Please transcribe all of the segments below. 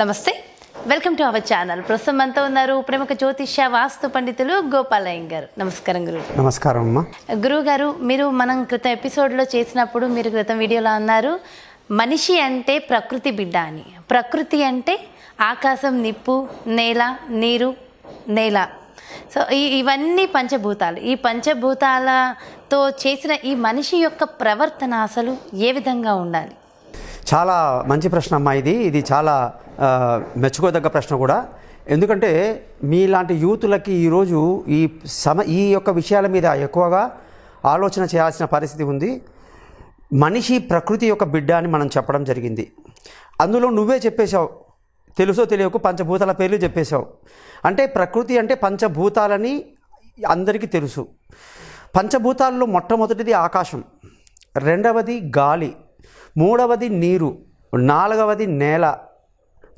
నమస్తే welcome to our channel ప్రస్తుతం అంతా ఉన్నారు ప్రముఖ జ్యోతిష వాస్తు పండితులు గోపాలయ్య గారు నమస్కారం గురు నమస్కారం అమ్మా గురువు గారు మీరు మనం క్రితం ఎపిసోడ్లో చేసినప్పుడు మీరు క్రితం వీడియోలో అన్నారు మనిషి అంటే ప్రకృతి బిడ్డ అని ప్రకృతి అంటే ఆకాశం నిప్పు నేల నీరు నేల సో ఈ ఇవన్నీ పంచభూతాలు ఈ పంచభూతాలతో చేసిన ఈ మనిషి యొక్క ప్రవర్తన అసలు ఏ విధంగా ఉండాలి చాలా మంచి ప్రశ్న అమ్మా ఇది ఇది చాలా మెచ్చుకోదగ్గ ప్రశ్న కూడా ఎందుకంటే మీలాంటి యూతులకి ఈరోజు ఈ సమ ఈ యొక్క విషయాల మీద ఎక్కువగా ఆలోచన చేయాల్సిన పరిస్థితి ఉంది మనిషి ప్రకృతి యొక్క బిడ్డ అని మనం చెప్పడం జరిగింది అందులో నువ్వే చెప్పేశావు తెలుసో తెలియకు పంచభూతాల పేర్లు చెప్పేశావు అంటే ప్రకృతి అంటే పంచభూతాలని అందరికీ తెలుసు పంచభూతాల్లో మొట్టమొదటిది ఆకాశం రెండవది గాలి మూడవది నీరు నాలుగవది నేల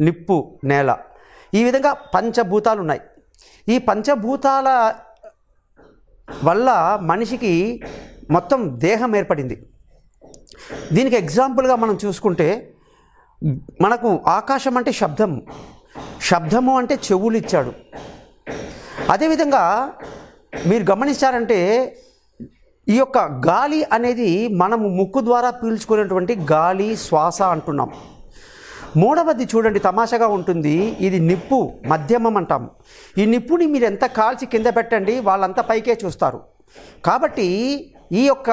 నిప్పు నేల ఈ విధంగా పంచభూతాలు ఉన్నాయి ఈ పంచభూతాల వల్ల మనిషికి మొత్తం దేహం ఏర్పడింది దీనికి ఎగ్జాంపుల్గా మనం చూసుకుంటే మనకు ఆకాశం అంటే శబ్దం శబ్దము అంటే చెవులు ఇచ్చాడు అదేవిధంగా మీరు గమనించారంటే ఈ యొక్క గాలి అనేది మనము ముక్కు ద్వారా పీల్చుకునేటువంటి గాలి శ్వాస అంటున్నాం మూడవది చూడండి తమాషాగా ఉంటుంది ఇది నిప్పు మధ్యమం అంటాం ఈ నిప్పుని మీరు ఎంత కాల్చి కింద పెట్టండి వాళ్ళంతా పైకే చూస్తారు కాబట్టి ఈ యొక్క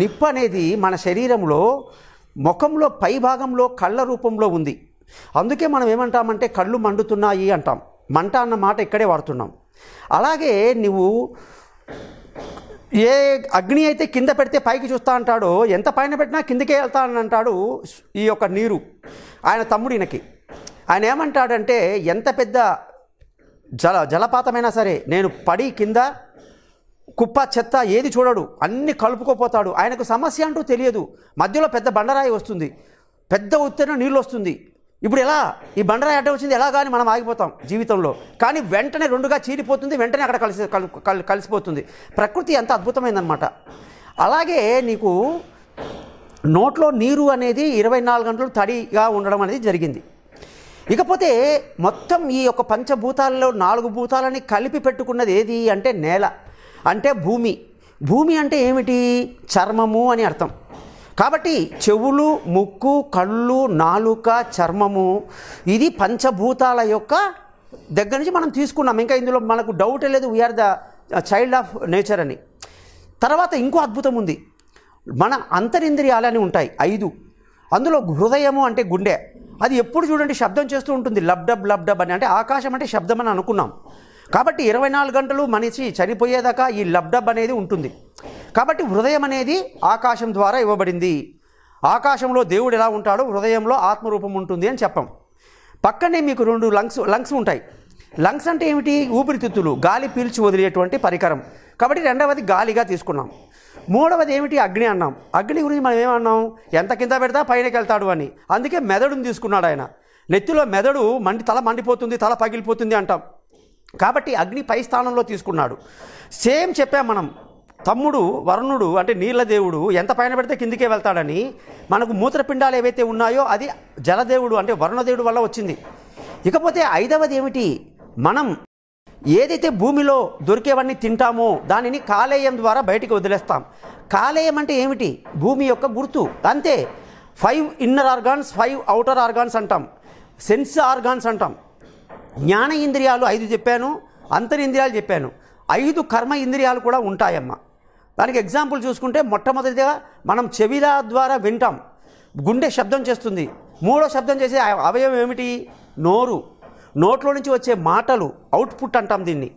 నిప్పు అనేది మన శరీరంలో ముఖంలో పై భాగంలో కళ్ళ రూపంలో ఉంది అందుకే మనం ఏమంటామంటే కళ్ళు మండుతున్నాయి అంటాం మంట అన్న మాట ఇక్కడే వాడుతున్నాం అలాగే నువ్వు ఏ అగ్ని అయితే కింద పెడితే పైకి చూస్తా అంటాడో ఎంత పైన పెట్టినా కిందకే వెళ్తానని అంటాడు ఈ యొక్క నీరు ఆయన తమ్ముడు ఈయనకి ఆయన ఏమంటాడంటే ఎంత పెద్ద జల జలపాతమైనా సరే నేను పడి కింద కుప్ప చెత్త ఏది చూడడు అన్ని కలుపుకోపోతాడు ఆయనకు సమస్య అంటూ తెలియదు మధ్యలో పెద్ద బండరాయి వస్తుంది పెద్ద ఒత్తిడి నీళ్ళు వస్తుంది ఇప్పుడు ఎలా ఈ బండరాయి అడ్డం వచ్చింది ఎలా కానీ మనం ఆగిపోతాం జీవితంలో కానీ వెంటనే రెండుగా చీరిపోతుంది వెంటనే అక్కడ కలిసి కలిసిపోతుంది ప్రకృతి ఎంత అద్భుతమైందనమాట అలాగే నీకు నోట్లో నీరు అనేది ఇరవై నాలుగు గంటలు తడిగా ఉండడం అనేది జరిగింది ఇకపోతే మొత్తం ఈ యొక్క పంచభూతాలలో నాలుగు భూతాలని కలిపి పెట్టుకున్నది ఏది అంటే నేల అంటే భూమి భూమి అంటే ఏమిటి చర్మము అని అర్థం కాబట్టి చెవులు ముక్కు కళ్ళు నాలుక చర్మము ఇది పంచభూతాల యొక్క దగ్గర నుంచి మనం తీసుకున్నాం ఇంకా ఇందులో మనకు డౌట్ లేదు we're the child of nature అని తర్వాత ఇంకో అద్భుతం ఉంది మన అంతరింద్రియాలని ఉంటాయి ఐదు అందులో హృదయము అంటే గుండె అది ఎప్పుడు చూడండి శబ్దం చేస్తూ ఉంటుంది లబ్డబ్ లబ్డబ్ అని అంటే ఆకాశం అంటే శబ్దం అని అనుకున్నాం కాబట్టి ఇరవై నాలుగు గంటలు మనిషి చనిపోయేదాకా ఈ లబ్డబ్ అనేది ఉంటుంది కాబట్టి హృదయం అనేది ఆకాశం ద్వారా ఇవ్వబడింది ఆకాశంలో దేవుడు ఎలా ఉంటాడో హృదయంలో ఆత్మరూపం ఉంటుంది అని చెప్పం పక్కనే మీకు రెండు లంగ్స్ లంగ్స్ ఉంటాయి లంగ్స్ అంటే ఏమిటి ఊపిరితిత్తులు గాలి పీల్చి వదిలేటువంటి పరికరం కాబట్టి రెండవది గాలిగా తీసుకున్నాం మూడవది ఏమిటి అగ్ని అన్నాం అగ్ని గురించి మనం ఏమన్నాం ఎంత కింద పెడతా పైనకి వెళ్తాడు అని అందుకే మెదడును తీసుకున్నాడు ఆయన నెత్తిలో మెదడు మండి తల మండిపోతుంది తల పగిలిపోతుంది అంటాం కాబట్టి అగ్ని పై స్థానంలో తీసుకున్నాడు సేమ్ చెప్పాం మనం తమ్ముడు వరుణుడు అంటే నీళ్ళ దేవుడు ఎంత పైన పెడితే కిందికే వెళ్తాడని మనకు మూత్రపిండాలు ఏవైతే ఉన్నాయో అది జలదేవుడు అంటే వరుణదేవుడు వల్ల వచ్చింది ఇకపోతే ఐదవది ఏమిటి మనం ఏదైతే భూమిలో దొరికేవన్నీ తింటామో దానిని కాలేయం ద్వారా బయటికి వదిలేస్తాం కాలేయం అంటే ఏమిటి భూమి యొక్క గుర్తు అంతే five inner organs five outer organs అంటాం సెన్స్ ఆర్గాన్స్ అంటాం జ్ఞాన ఇంద్రియాలు ఐదు చెప్పాను అంతరింద్రియాలు చెప్పాను ఐదు కర్మ ఇంద్రియాలు కూడా ఉంటాయమ్మా దానికి ఎగ్జాంపుల్ చూసుకుంటే మొట్టమొదటిగా మనం చెవిల ద్వారా వింటాం గుండె శబ్దం చేస్తుంది మూడో శబ్దం చేసే అవయవం ఏమిటి నోరు నోట్లో నుంచి వచ్చే మాటలు అవుట్పుట్ అంటాం దీన్ని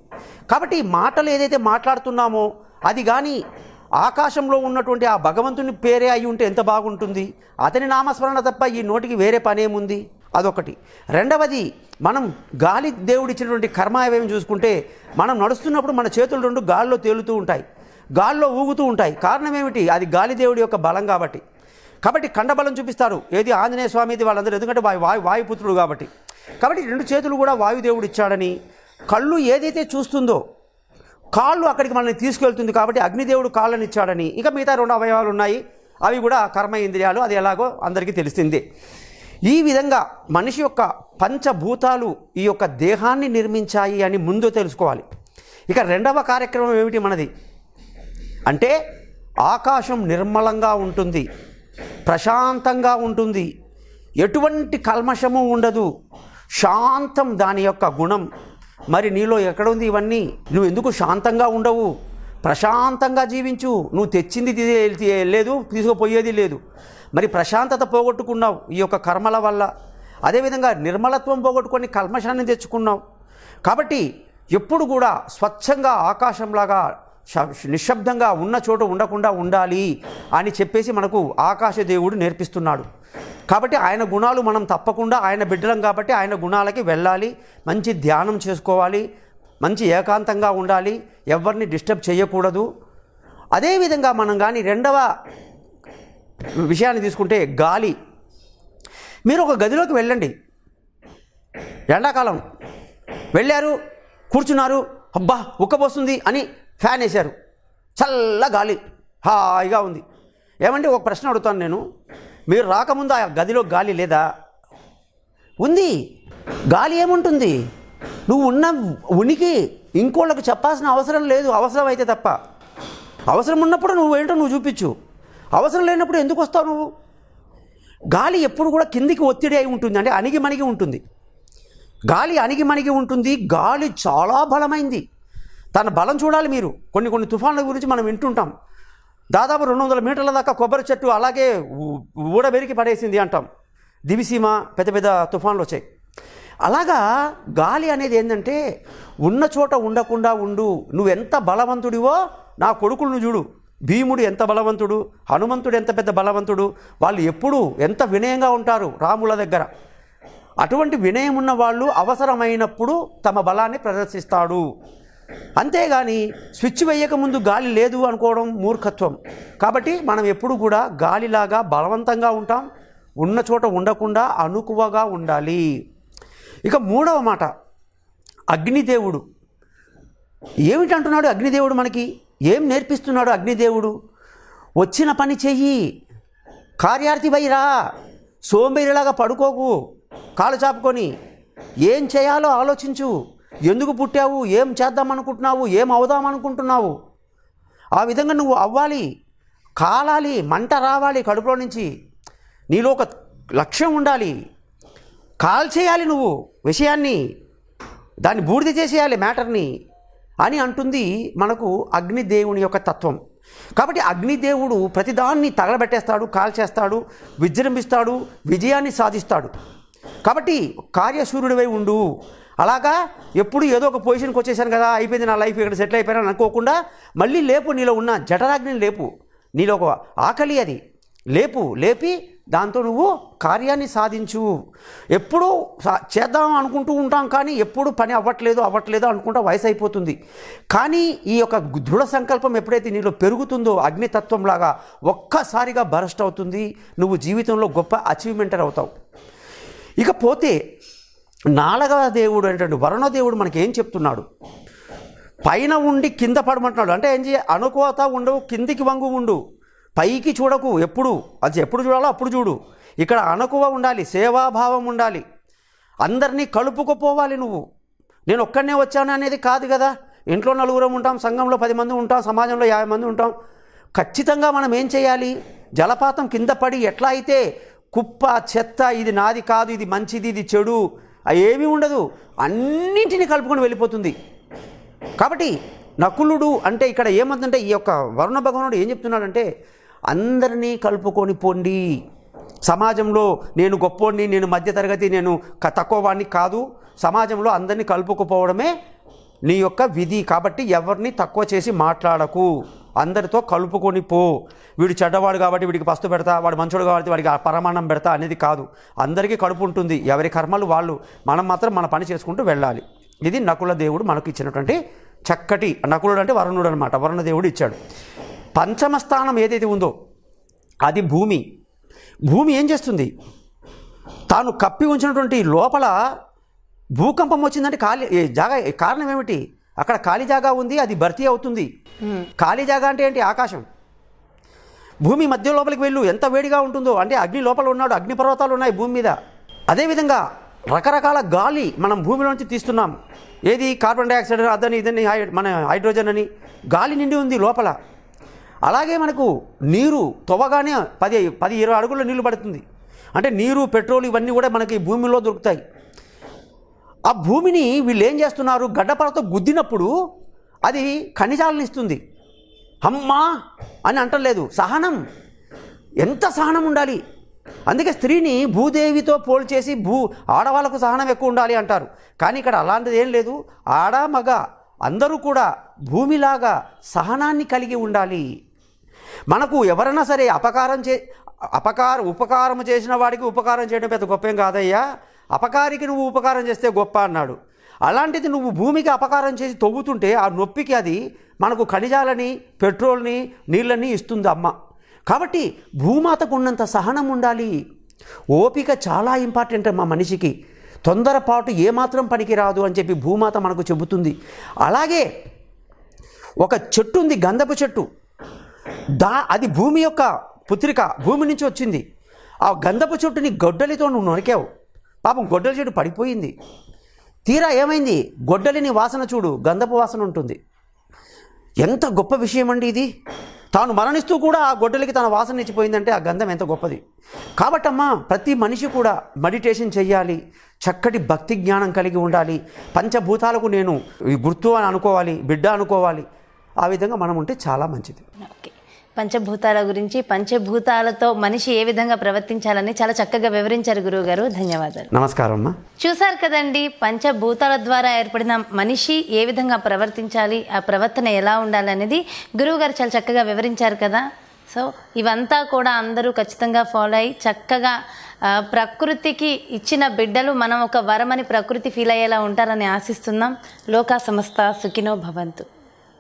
కాబట్టి ఈ మాటలు ఏదైతే మాట్లాడుతున్నామో అది కానీ ఆకాశంలో ఉన్నటువంటి ఆ భగవంతుని పేరే అయి ఉంటే ఎంత బాగుంటుంది అతని నామస్మరణ తప్ప ఈ నోటికి వేరే పనేముంది అదొకటి రెండవది మనం గాలి దేవుడిచ్చినటువంటి కర్మావయం చూసుకుంటే మనం నడుస్తున్నప్పుడు మన చేతులు రెండు గాల్లో తేలుతూ ఉంటాయి గాల్లో ఊగుతూ ఉంటాయి కారణం ఏమిటి అది గాలిదేవుడి యొక్క బలం కాబట్టి కాబట్టి కండబలం చూపిస్తారు ఏది ఆంజనేయ స్వామిది వాళ్ళందరూ ఎందుకంటే వాయు వాయు వాయుపుత్రుడు కాబట్టి కాబట్టి రెండు చేతులు కూడా వాయుదేవుడు ఇచ్చాడని కళ్ళు ఏదైతే చూస్తుందో కాళ్ళు అక్కడికి మనల్ని తీసుకెళ్తుంది కాబట్టి అగ్నిదేవుడు కాళ్ళని ఇచ్చాడని ఇక మిగతా రెండు అవయవాలు ఉన్నాయి అవి కూడా కర్మ ఇంద్రియాలు అది ఎలాగో అందరికీ తెలిసిందే ఈ విధంగా మనిషి యొక్క పంచభూతాలు ఈ యొక్క దేహాన్ని నిర్మించాయి అని ముందు తెలుసుకోవాలి ఇక రెండవ కార్యక్రమం ఏమిటి మనది అంటే ఆకాశం నిర్మలంగా ఉంటుంది ప్రశాంతంగా ఉంటుంది ఎటువంటి కల్మషము ఉండదు శాంతం దాని యొక్క గుణం మరి నీలో ఎక్కడుంది ఇవన్నీ నువ్వు ఎందుకు శాంతంగా ఉండవు ప్రశాంతంగా జీవించు నువ్వు తెచ్చింది లేదు తీసుకుపోయేది లేదు మరి ప్రశాంతత పోగొట్టుకున్నావు ఈ యొక్క కర్మల వల్ల అదేవిధంగా నిర్మలత్వం పోగొట్టుకొని కల్మషాన్ని తెచ్చుకున్నావు కాబట్టి ఎప్పుడు కూడా స్వచ్ఛంగా ఆకాశంలాగా నిశ్శబ్దంగా ఉన్న చోట ఉండకుండా ఉండాలి అని చెప్పేసి మనకు ఆకాశదేవుడు నేర్పిస్తున్నాడు కాబట్టి ఆయన గుణాలు మనం తప్పకుండా ఆయన బిడ్డలం కాబట్టి ఆయన గుణాలకి వెళ్ళాలి మంచి ధ్యానం చేసుకోవాలి మంచి ఏకాంతంగా ఉండాలి ఎవరిని డిస్టర్బ్ చేయకూడదు అదేవిధంగా మనం కానీ రెండవ విషయాన్ని తీసుకుంటే గాలి మీరు ఒక గదిలోకి వెళ్ళండి ఎండాకాలం వెళ్ళారు కూర్చున్నారు అబ్బా ఉక్కపోస్తుంది అని ఫ్యాన్ వేశారు చల్ల గాలి హాయిగా ఉంది ఏమంటే ఒక ప్రశ్న అడుగుతాను నేను మీరు రాకముందు ఆ గదిలో గాలి లేదా ఉంది గాలి ఏముంటుంది నువ్వు ఉన్న ఉనికి ఇంకోళ్ళకి చెప్పాల్సిన అవసరం లేదు అవసరం అయితే తప్ప అవసరం ఉన్నప్పుడు నువ్వేంటో నువ్వు చూపించు అవసరం లేనప్పుడు ఎందుకు వస్తావు నువ్వు గాలి ఎప్పుడు కూడా కిందికి ఒత్తిడి అయి ఉంటుంది అంటే అణిగి మణిగి ఉంటుంది గాలి అణిగి మణిగి ఉంటుంది గాలి చాలా బలమైంది తన బలం చూడాలి మీరు కొన్ని కొన్ని తుఫాన్ల గురించి మనం వింటుంటాం దాదాపు రెండు వందల మీటర్ల దాకా కొబ్బరి చెట్టు అలాగే ఊడబెరికి పడేసింది అంటాం దివిసీమ పెద్ద పెద్ద తుఫాన్లు వచ్చాయి అలాగా గాలి అనేది ఏంటంటే ఉన్న చోట ఉండకుండా ఉండు నువ్వు ఎంత బలవంతుడివో నా కొడుకులను చూడు భీముడు ఎంత బలవంతుడు హనుమంతుడు ఎంత పెద్ద బలవంతుడు వాళ్ళు ఎప్పుడూ ఎంత వినయంగా ఉంటారు రాముల దగ్గర అటువంటి వినయం ఉన్న వాళ్ళు అవసరమైనప్పుడు తమ బలాన్ని ప్రదర్శిస్తాడు అంతేగాని స్విచ్ వేయకముందు గాలి లేదు అనుకోవడం మూర్ఖత్వం కాబట్టి మనం ఎప్పుడు కూడా గాలిలాగా బలవంతంగా ఉంటాం ఉన్న చోట ఉండకుండా అనుకువగా ఉండాలి ఇక మూడవ మాట అగ్నిదేవుడు ఏమిటంటున్నాడు అగ్నిదేవుడు మనకి ఏం నేర్పిస్తున్నాడు అగ్నిదేవుడు వచ్చిన పని చెయ్యి కార్యార్థి వైరా సోంబేరిలాగా పడుకోకు కాలు చాపుకొని ఏం చేయాలో ఆలోచించు ఎందుకు పుట్టావు ఏం చేద్దాం అనుకుంటున్నావు ఏం అవుదాం అనుకుంటున్నావు ఆ విధంగా నువ్వు అవ్వాలి కాలాలి మంట రావాలి కడుపులో నుంచి నీలో ఒక లక్ష్యం ఉండాలి కాల్చేయాలి నువ్వు విషయాన్ని దాన్ని బూడిద చేసేయాలి మ్యాటర్ని అని అంటుంది మనకు అగ్నిదేవుని యొక్క తత్వం కాబట్టి అగ్నిదేవుడు ప్రతిదాన్ని తగలబెట్టేస్తాడు కాల్చేస్తాడు విజృంభిస్తాడు విజయాన్ని సాధిస్తాడు కాబట్టి కార్యసూర్యుడివై ఉండు అలాగా ఎప్పుడు ఏదో ఒక పొజిషన్కి వచ్చేసాను కదా అయిపోయింది నా లైఫ్ ఇక్కడ సెటిల్ అయిపోయాను అనుకోకుండా మళ్ళీ లేపు నీలో ఉన్న జఠరాగ్ని లేపు నీలో ఒక ఆకలి అది లేపు లేపి దాంతో నువ్వు కార్యాన్ని సాధించు ఎప్పుడు చేద్దాం అనుకుంటూ ఉంటాం కానీ ఎప్పుడు పని అవ్వట్లేదు అవ్వట్లేదు అనుకుంటా వయసు అయిపోతుంది కానీ ఈ యొక్క దృఢ సంకల్పం ఎప్పుడైతే నీలో పెరుగుతుందో అగ్నితత్వం లాగా ఒక్కసారిగా బరస్ట్ అవుతుంది నువ్వు జీవితంలో గొప్ప అచీవ్మెంటర్ అవుతావు ఇకపోతే నాలుగవ దేవుడు అంటే దేవుడు మనకి ఏం చెప్తున్నాడు పైన ఉండి కింద పడమంటున్నాడు అంటే ఏం చేయ అనుకోత ఉండవు కిందికి వంగు ఉండు పైకి చూడకు ఎప్పుడు అది ఎప్పుడు చూడాలో అప్పుడు చూడు ఇక్కడ అనుకువ ఉండాలి సేవాభావం ఉండాలి అందరినీ కలుపుకుపోవాలి నువ్వు నేను ఒక్కడనే వచ్చాను అనేది కాదు కదా ఇంట్లో నలుగురం ఉంటాం సంఘంలో పది మంది ఉంటాం సమాజంలో యాభై మంది ఉంటాం ఖచ్చితంగా మనం ఏం చేయాలి జలపాతం కింద పడి ఎట్లా అయితే కుప్ప చెత్త ఇది నాది కాదు ఇది మంచిది ఇది చెడు ఏమీ ఉండదు అన్నింటినీ కలుపుకొని వెళ్ళిపోతుంది కాబట్టి నకులుడు అంటే ఇక్కడ ఏమందంటే ఈ యొక్క వరుణ భగవానుడు ఏం చెప్తున్నాడంటే అందరినీ కలుపుకొని పోండి సమాజంలో నేను గొప్పోడిని నేను మధ్యతరగతి నేను తక్కువ వాడిని కాదు సమాజంలో అందరినీ కలుపుకుపోవడమే నీ యొక్క విధి కాబట్టి ఎవరిని తక్కువ చేసి మాట్లాడకు అందరితో కలుపుకొని పో వీడు చెడ్డవాడు కాబట్టి వీడికి పస్తు పెడతా వాడు మంచోడు కాబట్టి వాడికి పరమాణం పెడతా అనేది కాదు అందరికీ కడుపు ఉంటుంది ఎవరి కర్మలు వాళ్ళు మనం మాత్రం మన పని చేసుకుంటూ వెళ్ళాలి ఇది నకుల దేవుడు మనకు ఇచ్చినటువంటి చక్కటి నకులుడు అంటే వరుణుడు అనమాట వరుణదేవుడు ఇచ్చాడు పంచమ స్థానం ఏదైతే ఉందో అది భూమి భూమి ఏం చేస్తుంది తాను కప్పి ఉంచినటువంటి లోపల భూకంపం వచ్చిందంటే కాలి జాగా కారణం ఏమిటి అక్కడ ఖాళీ జాగా ఉంది అది భర్తీ అవుతుంది ఖాళీ జాగా అంటే ఏంటి ఆకాశం భూమి మధ్య లోపలికి వెళ్ళు ఎంత వేడిగా ఉంటుందో అంటే అగ్ని లోపల ఉన్నాడు అగ్ని పర్వతాలు ఉన్నాయి భూమి మీద అదేవిధంగా రకరకాల గాలి మనం భూమిలోంచి తీస్తున్నాం ఏది కార్బన్ డైఆక్సైడ్ అదని ఇదని మన హైడ్రోజన్ అని గాలి నిండి ఉంది లోపల అలాగే మనకు నీరు తవ్వగానే పది పది ఇరవై అడుగుల నీళ్లు పడుతుంది అంటే నీరు పెట్రోల్ ఇవన్నీ కూడా మనకి భూమిలో దొరుకుతాయి ఆ భూమిని వీళ్ళు ఏం చేస్తున్నారు గడ్డపరతో గుద్దినప్పుడు అది ఖనిజాలను ఇస్తుంది అమ్మా అని అంటలేదు సహనం ఎంత సహనం ఉండాలి అందుకే స్త్రీని భూదేవితో పోల్చేసి భూ ఆడవాళ్ళకు సహనం ఎక్కువ ఉండాలి అంటారు కానీ ఇక్కడ అలాంటిది ఏం లేదు ఆడ మగ అందరూ కూడా భూమిలాగా సహనాన్ని కలిగి ఉండాలి మనకు ఎవరైనా సరే అపకారం చే అపకారం ఉపకారం చేసిన వాడికి ఉపకారం చేయడం పెద్ద గొప్పం కాదయ్యా అపకారికి నువ్వు ఉపకారం చేస్తే గొప్ప అన్నాడు అలాంటిది నువ్వు భూమికి అపకారం చేసి తవ్వుతుంటే ఆ నొప్పికి అది మనకు ఖనిజాలని పెట్రోల్ని నీళ్ళని ఇస్తుంది అమ్మ కాబట్టి భూమాతకు ఉన్నంత సహనం ఉండాలి ఓపిక చాలా ఇంపార్టెంట్ మా మనిషికి తొందరపాటు ఏమాత్రం పనికిరాదు అని చెప్పి భూమాత మనకు చెబుతుంది అలాగే ఒక చెట్టు ఉంది గంధపు చెట్టు దా అది భూమి యొక్క పుత్రిక భూమి నుంచి వచ్చింది ఆ గంధపు చెట్టుని గొడ్డలితో నువ్వు నొరికావు పాపం గొడ్డల చెట్టు పడిపోయింది తీరా ఏమైంది గొడ్డలిని వాసన చూడు గంధపు వాసన ఉంటుంది ఎంత గొప్ప విషయం అండి ఇది తాను మరణిస్తూ కూడా ఆ గొడ్డలికి తన వాసన ఇచ్చిపోయిందంటే ఆ గంధం ఎంత గొప్పది కాబట్టమ్మా ప్రతి మనిషి కూడా మెడిటేషన్ చేయాలి చక్కటి భక్తి జ్ఞానం కలిగి ఉండాలి పంచభూతాలకు నేను గుర్తు అని అనుకోవాలి బిడ్డ అనుకోవాలి ఆ విధంగా మనం ఉంటే చాలా మంచిది ఓకే పంచభూతాల గురించి పంచభూతాలతో మనిషి ఏ విధంగా ప్రవర్తించాలని చాలా చక్కగా వివరించారు గురువు గారు ధన్యవాదాలు నమస్కారం అమ్మా చూసారు కదండి పంచభూతాల ద్వారా ఏర్పడిన మనిషి ఏ విధంగా ప్రవర్తించాలి ఆ ప్రవర్తన ఎలా ఉండాలి అనేది గురువు గారు చాలా చక్కగా వివరించారు కదా సో ఇవంతా కూడా అందరూ ఖచ్చితంగా ఫాలో అయ్యి చక్కగా ప్రకృతికి ఇచ్చిన బిడ్డలు మనం ఒక వరమని ప్రకృతి ఫీల్ అయ్యేలా ఉంటారని ఆశిస్తున్నాం లోకా సంస్థ సుఖినో భవంతు